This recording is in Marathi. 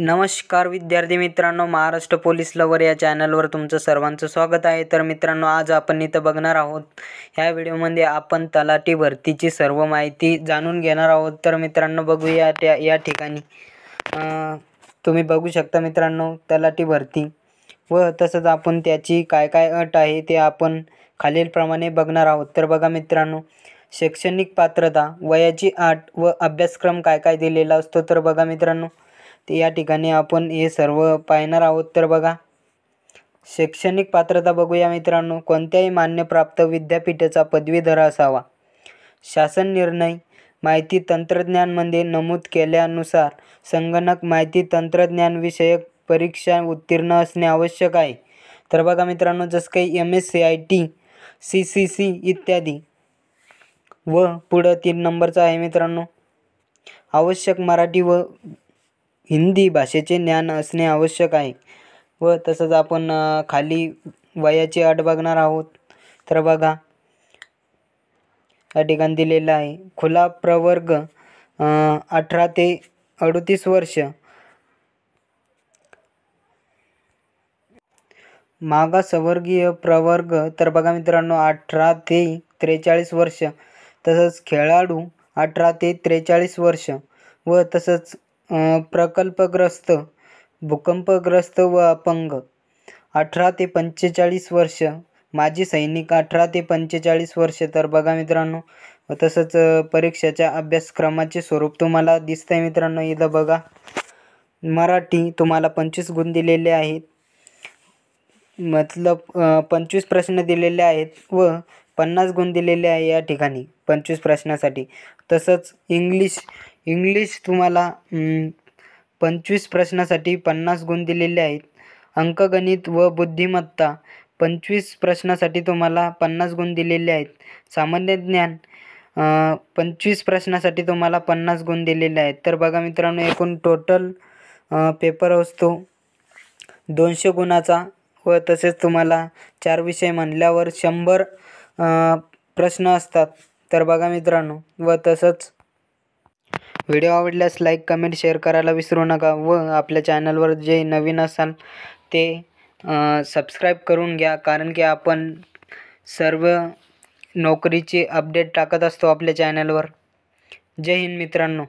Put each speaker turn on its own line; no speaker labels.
नमस्कार विद्यार्थी मित्रांनो महाराष्ट्र पोलीस लवर या चॅनलवर तुमचं सर्वांचं स्वागत आहे तर मित्रांनो आज आपण इथं बघणार आहोत ह्या व्हिडिओमध्ये आपण तलाठी भरतीची सर्व माहिती जाणून घेणार आहोत तर मित्रांनो बघूया त्या या ठिकाणी तुम्ही बघू शकता मित्रांनो तलाठी भरती व तसंच आपण त्याची काय काय अट आहे ते आपण खालीलप्रमाणे बघणार आहोत तर बघा मित्रांनो शैक्षणिक पात्रता वयाची अट व अभ्यासक्रम काय काय दिलेला असतो तर बघा मित्रांनो ते या ठिकाणी आपण हे सर्व पाहणार आहोत तर बघा शैक्षणिक पात्रता बघूया मित्रांनो कोणत्याही मान्यप्राप्त विद्यापीठाचा पदवीधर असावा शासन निर्णय माहिती तंत्रज्ञानमध्ये नमूद केल्यानुसार संगणक माहिती तंत्रज्ञान विषयक परीक्षा उत्तीर्ण असणे आवश्यक आहे तर बघा मित्रांनो जसं काही M S C I T C C C इत्यादी व पुढं तीन नंबरचा आहे मित्रांनो आवश्यक मराठी व हिंदी भाषेचे ज्ञान असणे आवश्यक आहे व तसंच आपण खाली वयाची अट बघणार आहोत तर बघा या ठिकाणी दिलेलं आहे खुला प्रवर्ग अठरा ते अडतीस वर्ष मागासवर्गीय प्रवर्ग तर बघा मित्रांनो अठरा ते त्रेचाळीस वर्ष तसंच खेळाडू अठरा ते त्रेचाळीस वर्ष व तसंच प्रकल्पग्रस्त भूकंपग्रस्त व अपंग अठरा ते पंचेचाळीस वर्ष माजी सैनिक अठरा ते पंचेचाळीस वर्ष तर बघा मित्रांनो तसंच परीक्षेच्या अभ्यासक्रमाचे स्वरूप तुम्हाला दिसतंय मित्रांनो इथं बघा मराठी तुम्हाला पंचवीस गुण दिलेले आहेत मतलब पंचवीस प्रश्न दिलेले आहेत व पन्नास गुण दिलेले आहे या ठिकाणी पंचवीस प्रश्नासाठी तसंच इंग्लिश इंग्लिश तुम्हाला पंचवीस प्रश्नासाठी पन्नास गुण दिलेले आहेत अंकगणित व बुद्धिमत्ता पंचवीस प्रश्नासाठी तुम्हाला पन्नास गुण दिलेले आहेत सामान्य ज्ञान पंचवीस प्रश्नासाठी तुम्हाला पन्नास गुण दिलेले आहेत तर बघा मित्रांनो एकूण टोटल पेपर असतो दोनशे गुणाचा व तसेच तुम्हाला चार विषय म्हणल्यावर शंभर प्रश्न असतात तर बघा मित्रांनो व तसंच व्हिडिओ आवडल्यास लाईक कमेंट शेअर करायला विसरू नका व आपल्या चॅनलवर जे नवीन असाल ते सबस्क्राईब करून घ्या कारण की आपण सर्व नोकरीचे अपडेट टाकत असतो आपल्या चॅनलवर जय हिंद मित्रांनो